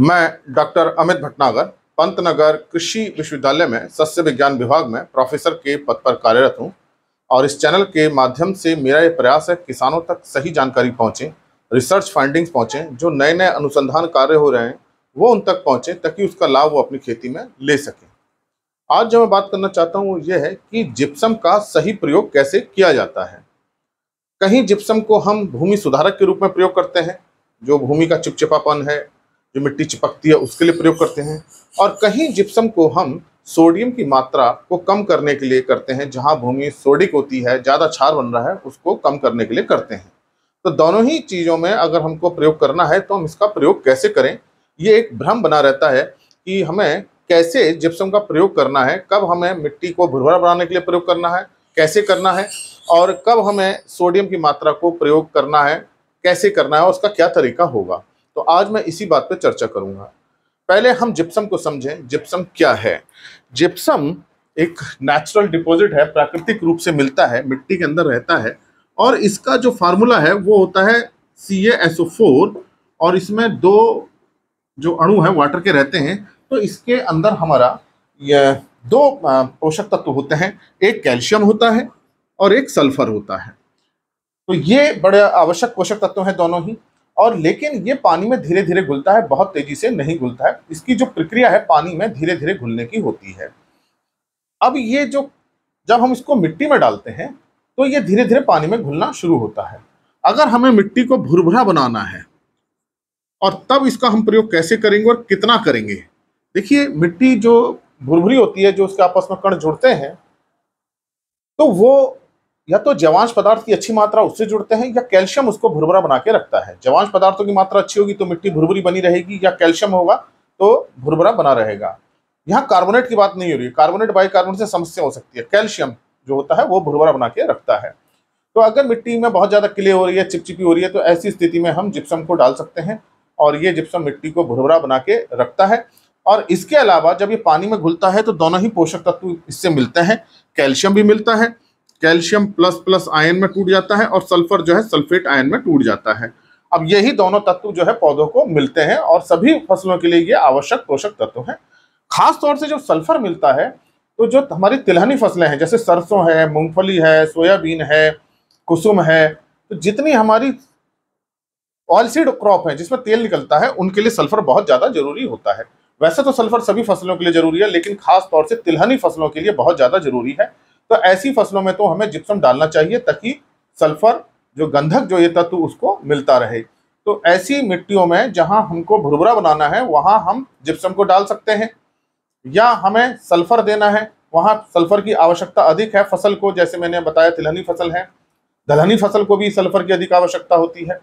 मैं डॉक्टर अमित भटनागर पंतनगर कृषि विश्वविद्यालय में सस्य विज्ञान विभाग में प्रोफेसर के पद पर कार्यरत हूँ और इस चैनल के माध्यम से मेरा ये प्रयास है किसानों तक सही जानकारी पहुँचें रिसर्च फाइंडिंग्स पहुँचें जो नए नए अनुसंधान कार्य हो रहे हैं वो उन तक पहुँचें ताकि उसका लाभ वो अपनी खेती में ले सकें आज जो मैं बात करना चाहता हूँ वो ये है कि जिप्सम का सही प्रयोग कैसे किया जाता है कहीं जिप्सम को हम भूमि सुधारक के रूप में प्रयोग करते हैं जो भूमि का चिपचिपापन है जो मिट्टी चिपकती है उसके लिए प्रयोग करते हैं और कहीं जिप्सम को हम सोडियम की मात्रा को कम करने के लिए करते हैं जहाँ भूमि सोडिक होती है ज़्यादा छार बन रहा है उसको कम करने के लिए करते हैं तो दोनों ही चीज़ों में अगर हमको प्रयोग करना है तो हम इसका प्रयोग कैसे करें ये एक भ्रम बना रहता है कि हमें कैसे जिप्सम का प्रयोग करना है कब हमें मिट्टी को भुरभरा बनाने के लिए प्रयोग करना है कैसे करना है और कब हमें सोडियम की मात्रा को प्रयोग करना है कैसे करना है और उसका क्या तरीका होगा तो आज मैं इसी बात पर चर्चा करूंगा पहले हम जिप्सम को समझें जिप्सम क्या है जिप्सम एक नेचुरल डिपॉजिट है प्राकृतिक रूप से मिलता है मिट्टी के अंदर रहता है और इसका जो फार्मूला है वो होता है सी एस ओ फोर और इसमें दो जो अणु है वाटर के रहते हैं तो इसके अंदर हमारा यह दो पोषक तत्व होते हैं एक कैल्शियम होता है और एक सल्फर होता है तो ये बड़े आवश्यक पोषक तत्व हैं दोनों ही और लेकिन ये पानी में धीरे धीरे घुलता है बहुत तेजी से नहीं घुलता है इसकी जो प्रक्रिया है पानी में धीरे धीरे घुलने की होती है अब ये जो जब हम इसको मिट्टी में डालते हैं तो ये धीरे धीरे पानी में घुलना शुरू होता है अगर हमें मिट्टी को भुरभुरा बनाना है और तब इसका हम प्रयोग कैसे करेंगे और कितना करेंगे देखिए मिट्टी जो भुरभुरी होती है जो उसके आपस में कण जुड़ते हैं तो वो या तो जवांश पदार्थ की अच्छी मात्रा उससे जुड़ते हैं या कैल्शियम उसको भुरभुरा बना के रखता है जवांश पदार्थों की मात्रा अच्छी होगी तो मिट्टी भुरभुरी बनी रहेगी या कैल्शियम होगा तो भुरभुरा बना रहेगा यहाँ कार्बोनेट की बात नहीं हो रही कार्बोनेट बाई कार्बोनेट से समस्या हो सकती है कैल्शियम जो होता है वो भुरभुरा बना के रखता है तो अगर मिट्टी में बहुत ज़्यादा किले हो रही है चिपचिपी हो रही है तो ऐसी स्थिति में हम जिप्सम को डाल सकते हैं और ये जिप्सम मिट्टी को भुरभुरा बना के रखता है और इसके अलावा जब ये पानी में घुलता है तो दोनों ही पोषक तत्व इससे मिलते हैं कैल्शियम भी मिलता है कैल्शियम प्लस प्लस आयन में टूट जाता है और सल्फर जो है सल्फेट आयन में टूट जाता है अब यही दोनों तत्व जो है पौधों को मिलते हैं और सभी फसलों के लिए ये आवश्यक पोषक तत्व हैं खास तौर से जब सल्फर मिलता है तो जो हमारी तिलहनी फसलें हैं जैसे सरसों है मूंगफली है सोयाबीन है कुसुम है तो जितनी हमारी ऑयलसीड क्रॉप है जिसमें तेल निकलता है उनके लिए सल्फर बहुत ज़्यादा जरूरी होता है वैसे तो सल्फर सभी फसलों के लिए जरूरी है लेकिन खास तौर से तिलहनी फसलों के लिए बहुत ज़्यादा जरूरी है तो ऐसी फसलों में तो हमें जिप्सम डालना चाहिए ताकि सल्फर जो गंधक जो ये तत्व उसको मिलता रहे तो ऐसी मिट्टियों में जहाँ हमको भुरभुरा बनाना है वहाँ हम जिप्सम को डाल सकते हैं या हमें सल्फर देना है वहाँ सल्फर की आवश्यकता अधिक है फसल को जैसे मैंने बताया तिलहनी फसल है दलहनी फसल को भी सल्फर की अधिक आवश्यकता होती है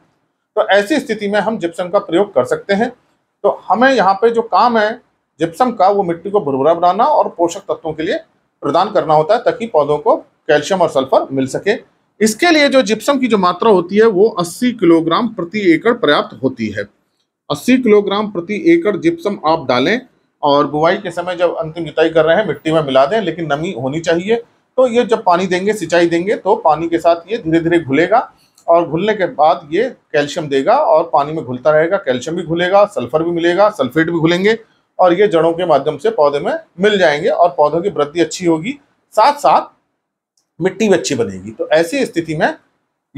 तो ऐसी स्थिति में हम जिप्सम का प्रयोग कर सकते हैं तो हमें यहाँ पे जो काम है जिप्सम का वो मिट्टी को भुरभुरा बनाना और पोषक तत्वों के लिए प्रदान करना होता है ताकि पौधों को कैल्शियम और सल्फर मिल सके इसके लिए जो जिप्सम की जो मात्रा होती है वो 80 किलोग्राम प्रति एकड़ पर्याप्त होती है 80 किलोग्राम प्रति एकड़ जिप्सम आप डालें और बुआई के समय जब अंतिम जुताई कर रहे हैं मिट्टी में मिला दें लेकिन नमी होनी चाहिए तो ये जब पानी देंगे सिंचाई देंगे तो पानी के साथ ये धीरे धीरे घुलेगा और घुलने के बाद ये कैल्शियम देगा और पानी में घुलता रहेगा कैल्शियम भी घुलेगा सल्फर भी मिलेगा सल्फेट भी घुलेंगे और ये जड़ों के माध्यम से पौधे में मिल जाएंगे और पौधों की वृद्धि अच्छी होगी साथ साथ मिट्टी भी अच्छी बनेगी तो ऐसी स्थिति में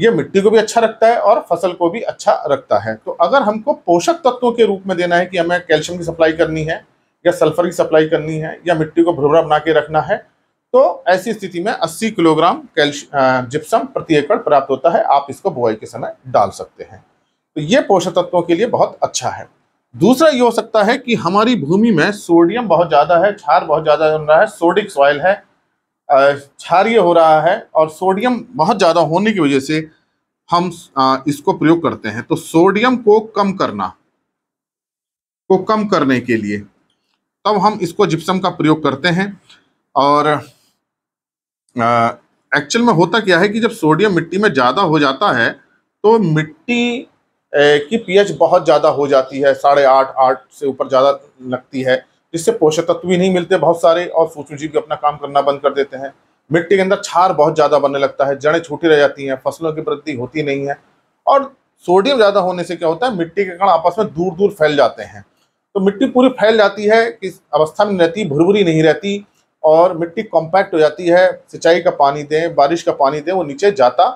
ये मिट्टी को भी अच्छा रखता है और फसल को भी अच्छा रखता है तो अगर हमको पोषक तत्वों के रूप में देना है कि हमें कैल्शियम की सप्लाई करनी है या सल्फर की सप्लाई करनी है या मिट्टी को भुरभुरा बना के रखना है तो ऐसी स्थिति में 80 किलोग्राम कैल्श जिप्सम प्रति एकड़ प्राप्त होता है आप इसको बुआई के समय डाल सकते हैं तो ये पोषक तत्वों के लिए बहुत अच्छा है दूसरा ये हो सकता है कि हमारी भूमि में सोडियम बहुत ज़्यादा है छार बहुत ज़्यादा बन रहा है सोडिक सॉइल है क्षारिय हो रहा है और सोडियम बहुत ज़्यादा होने की वजह से हम इसको प्रयोग करते हैं तो सोडियम को कम करना को कम करने के लिए तब हम इसको जिप्सम का प्रयोग करते हैं और एक्चुअल में होता क्या है कि जब सोडियम मिट्टी में ज़्यादा हो जाता है तो मिट्टी की पीएच बहुत ज़्यादा हो जाती है साढ़े आठ आठ से ऊपर ज़्यादा लगती है जिससे पोषक तत्व भी नहीं मिलते बहुत सारे और सूक्ष्मजीव भी अपना काम करना बंद कर देते हैं मिट्टी के अंदर छार बहुत ज़्यादा बनने लगता है जड़ें छोटी रह जाती हैं फसलों की वृद्धि होती नहीं है और सोडियम ज़्यादा होने से क्या होता है मिट्टी के कण आपस में दूर दूर फैल जाते हैं तो मिट्टी पूरी फैल जाती है किस अवस्था में रहती भुरभुरी नहीं रहती और मिट्टी कॉम्पैक्ट हो जाती है सिंचाई का पानी दें बारिश का पानी दें वो नीचे जाता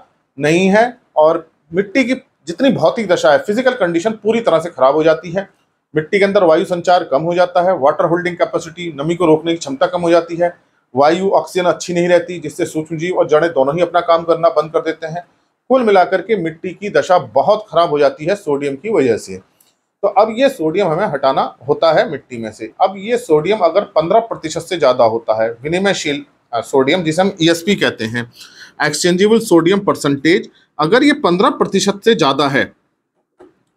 नहीं है और मिट्टी की जितनी भौतिक दशा है फिजिकल कंडीशन पूरी तरह से खराब हो जाती है मिट्टी के अंदर वायु संचार कम हो जाता है वाटर होल्डिंग कैपेसिटी नमी को रोकने की क्षमता कम हो जाती है वायु ऑक्सीजन अच्छी नहीं रहती जिससे सूक्ष्म जीव और जड़ें दोनों ही अपना काम करना बंद कर देते हैं कुल मिलाकर के मिट्टी की दशा बहुत खराब हो जाती है सोडियम की वजह से तो अब ये सोडियम हमें हटाना होता है मिट्टी में से अब ये सोडियम अगर पंद्रह प्रतिशत से ज़्यादा होता है विनिमयशील सोडियम जिसे हम ई e कहते हैं एक्सचेंजेबल सोडियम परसेंटेज अगर ये पंद्रह प्रतिशत से ज़्यादा है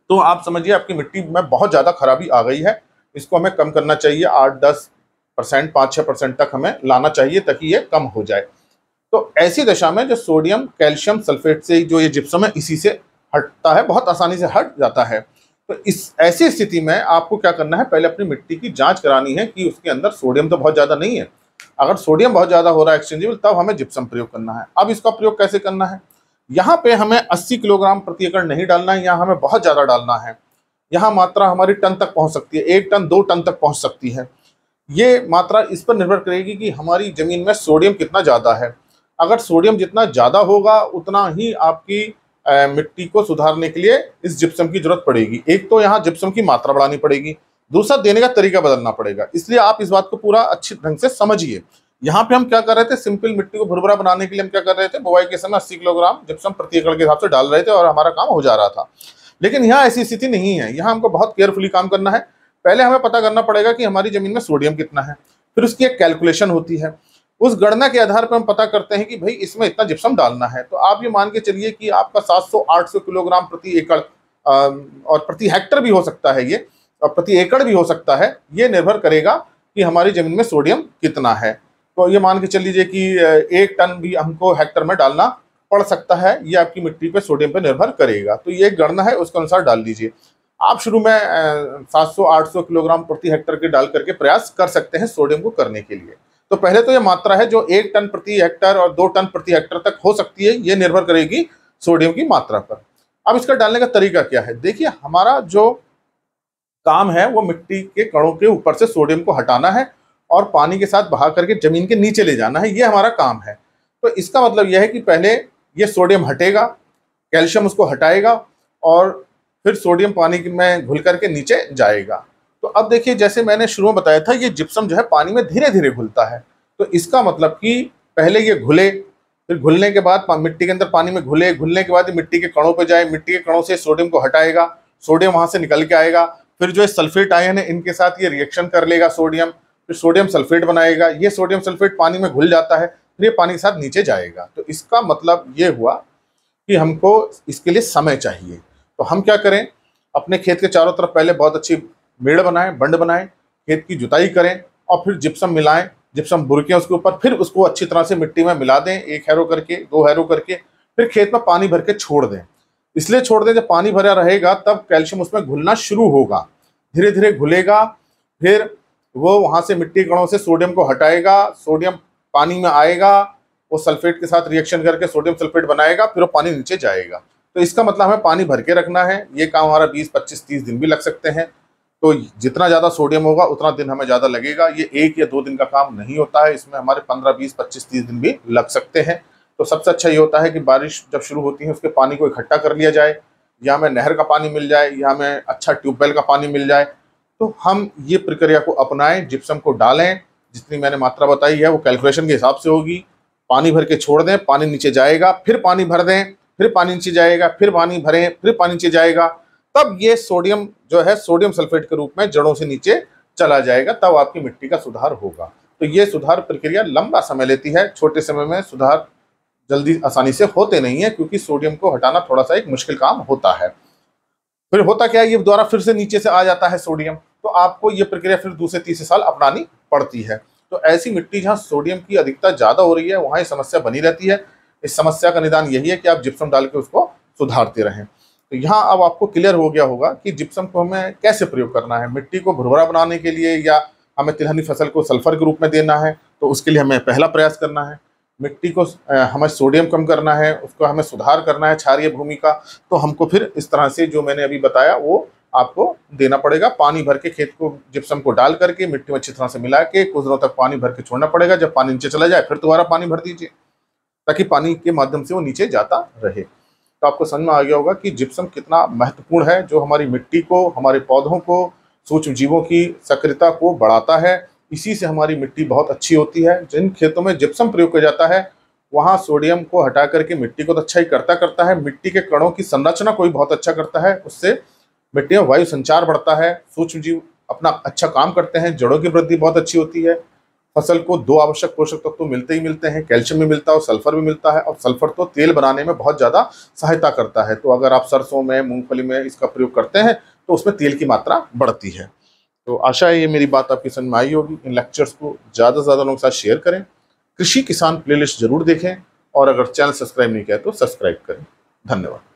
तो आप समझिए आपकी मिट्टी में बहुत ज़्यादा खराबी आ गई है इसको हमें कम करना चाहिए आठ दस परसेंट पाँच छः परसेंट तक हमें लाना चाहिए ताकि ये कम हो जाए तो ऐसी दशा में जो सोडियम कैल्शियम सल्फेट से जो ये जिप्सम है इसी से हटता है बहुत आसानी से हट जाता है तो इस ऐसी स्थिति में आपको क्या करना है पहले अपनी मिट्टी की जांच करानी है कि उसके अंदर सोडियम तो बहुत ज़्यादा नहीं है अगर सोडियम बहुत ज़्यादा हो रहा है एक्सचेंजेबल तब हमें जिप्सम प्रयोग करना है अब इसका प्रयोग कैसे करना है यहाँ पे हमें 80 किलोग्राम प्रति एकड़ नहीं डालना है यहाँ हमें बहुत ज़्यादा डालना है यहाँ मात्रा हमारी टन तक पहुँच सकती है एक टन दो टन तक पहुँच सकती है ये मात्रा इस पर निर्भर करेगी कि हमारी ज़मीन में सोडियम कितना ज़्यादा है अगर सोडियम जितना ज़्यादा होगा उतना ही आपकी मिट्टी को सुधारने के लिए इस जिप्सम की ज़रूरत पड़ेगी एक तो यहाँ जिप्सम की मात्रा बढ़ानी पड़ेगी दूसरा देने का तरीका बदलना पड़ेगा इसलिए आप इस बात को पूरा अच्छे ढंग से समझिए यहाँ पे हम क्या कर रहे थे सिंपल मिट्टी को भुरभुरा बनाने के लिए हम क्या कर रहे थे बुआई के समय अस्सी किलोग्राम जिप्सम प्रति एकड़ के हिसाब से डाल रहे थे और हमारा काम हो जा रहा था लेकिन यहाँ ऐसी स्थिति नहीं है यहाँ हमको बहुत केयरफुली काम करना है पहले हमें पता करना पड़ेगा कि हमारी ज़मीन में सोडियम कितना है फिर उसकी एक कैलकुलेशन होती है उस गणना के आधार पर हम पता करते हैं कि भाई इसमें इतना जिप्सम डालना है तो आप ये मान के चलिए कि आपका आठ सौ किलोग्राम प्रति एकड़ और प्रति हेक्टर भी हो सकता है ये और प्रति एकड़ भी हो सकता है ये निर्भर करेगा कि हमारी ज़मीन में सोडियम कितना है तो ये मान के चल लीजिए कि एक टन भी हमको हेक्टर में डालना पड़ सकता है ये आपकी मिट्टी पे सोडियम पे निर्भर करेगा तो ये गणना है उसके अनुसार डाल दीजिए आप शुरू में 700-800 किलोग्राम प्रति हेक्टर के डाल करके प्रयास कर सकते हैं सोडियम को करने के लिए तो पहले तो ये मात्रा है जो एक टन प्रति हेक्टर और दो टन प्रति हेक्टर तक हो सकती है ये निर्भर करेगी सोडियम की मात्रा पर अब इसका डालने का तरीका क्या है देखिए हमारा जो काम है वो मिट्टी के कणों के ऊपर से सोडियम को हटाना है और पानी के साथ बहा करके ज़मीन के नीचे ले जाना है ये हमारा काम है तो इसका मतलब यह है कि पहले ये सोडियम हटेगा कैल्शियम उसको हटाएगा और फिर सोडियम पानी में घुल करके नीचे जाएगा तो अब देखिए जैसे मैंने शुरू में बताया था ये जिप्सम जो है पानी में धीरे धीरे घुलता है तो इसका मतलब कि पहले ये घुले फिर घुलने के बाद मिट्टी के अंदर पानी में घुले घुलने के बाद मिट्टी के कणों पर जाए मिट्टी के कणों से सोडियम को हटाएगा सोडियम वहाँ से निकल के आएगा फिर जो है सल्फेट आयन है इनके साथ ये रिएक्शन कर लेगा सोडियम फिर सोडियम सल्फेट बनाएगा ये सोडियम सल्फेट पानी में घुल जाता है फिर ये पानी के साथ नीचे जाएगा तो इसका मतलब ये हुआ कि हमको इसके लिए समय चाहिए तो हम क्या करें अपने खेत के चारों तरफ पहले बहुत अच्छी मेड़ बनाएं बंड बनाएं खेत की जुताई करें और फिर जिप्सम मिलाएं जिप्सम बुरकियाँ उसके ऊपर फिर उसको अच्छी तरह से मिट्टी में मिला दें एक हैरो करके दो हैरो करके फिर खेत में पानी भर के छोड़ दें इसलिए छोड़ दें जब पानी भरा रहेगा तब कैल्शियम उसमें घुलना शुरू होगा धीरे धीरे घुलेगा फिर वो वहाँ से मिट्टी कणों से सोडियम को हटाएगा सोडियम पानी में आएगा वो सल्फेट के साथ रिएक्शन करके सोडियम सल्फेट बनाएगा फिर वो पानी नीचे जाएगा तो इसका मतलब हमें पानी भर के रखना है ये काम हमारा 20, 25, 30 दिन भी लग सकते हैं तो जितना ज़्यादा सोडियम होगा उतना दिन हमें ज़्यादा लगेगा ये एक या दो दिन का काम नहीं होता है इसमें हमारे 15, 20, 25, 30 दिन भी लग सकते हैं तो सबसे अच्छा ये होता है कि बारिश जब शुरू होती है उसके पानी को इकट्ठा कर लिया जाए या हमें नहर का पानी मिल जाए या हमें अच्छा ट्यूबवेल का पानी मिल जाए तो हम ये प्रक्रिया को अपनाएं जिप्सम को डालें जितनी मैंने मात्रा बताई है वो कैलकुलेशन के हिसाब से होगी पानी भर के छोड़ दें पानी नीचे जाएगा फिर पानी भर दें फिर पानी नीचे जाएगा फिर पानी भरें फिर पानी नीचे जाएगा तब ये सोडियम जो है सोडियम सल्फेट के रूप में जड़ों से नीचे चला जाएगा तब आपकी मिट्टी का सुधार होगा तो ये सुधार प्रक्रिया लंबा समय लेती है छोटे समय में सुधार जल्दी आसानी से होते नहीं है क्योंकि सोडियम को हटाना थोड़ा सा एक मुश्किल काम होता है फिर होता क्या है ये द्वारा फिर से नीचे से आ जाता है सोडियम तो आपको ये प्रक्रिया फिर दूसरे तीसरे साल अपनानी पड़ती है तो ऐसी मिट्टी जहाँ सोडियम की अधिकता ज़्यादा हो रही है वहाँ ये समस्या बनी रहती है इस समस्या का निदान यही है कि आप जिप्सम डाल के उसको सुधारते रहें तो यहाँ अब आपको क्लियर हो गया होगा कि जिप्सम को हमें कैसे प्रयोग करना है मिट्टी को भुरभुरा बनाने के लिए या हमें तिलहनी फसल को सल्फर के रूप में देना है तो उसके लिए हमें पहला प्रयास करना है मिट्टी को हमें सोडियम कम करना है उसको हमें सुधार करना है क्षारिय भूमि का तो हमको फिर इस तरह से जो मैंने अभी बताया वो आपको देना पड़ेगा पानी भर के खेत को जिप्सम को डाल करके मिट्टी में अच्छी तरह से मिला के कुछ दिनों तक पानी भर के छोड़ना पड़ेगा जब पानी नीचे चला जाए फिर दोबारा पानी भर दीजिए ताकि पानी के माध्यम से वो नीचे जाता रहे तो आपको समझ में आ गया होगा कि जिप्सम कितना महत्वपूर्ण है जो हमारी मिट्टी को हमारे पौधों को सूक्ष्म जीवों की सक्रियता को बढ़ाता है इसी से हमारी मिट्टी बहुत अच्छी होती है जिन खेतों में जिप्सम प्रयोग किया जाता है वहाँ सोडियम को हटा करके मिट्टी को तो अच्छा ही करता करता है मिट्टी के कणों की संरचना को भी बहुत अच्छा करता है उससे मिट्टी में वायु संचार बढ़ता है सूक्ष्म जीव अपना अच्छा काम करते हैं जड़ों की वृद्धि बहुत अच्छी होती है फसल को दो आवश्यक पोषक तत्व तो मिलते ही मिलते हैं कैल्शियम भी मिलता है और सल्फर भी मिलता है और सल्फर तो तेल बनाने में बहुत ज़्यादा सहायता करता है तो अगर आप सरसों में मूंगफली में इसका प्रयोग करते हैं तो उसमें तेल की मात्रा बढ़ती है तो आशा है ये मेरी बात आपकी समझ में आई होगी इन लेक्चर्स को ज़्यादा से ज़्यादा लोगों के साथ शेयर करें कृषि किसान प्लेलिस्ट जरूर देखें और अगर चैनल सब्सक्राइब नहीं किया तो सब्सक्राइब करें धन्यवाद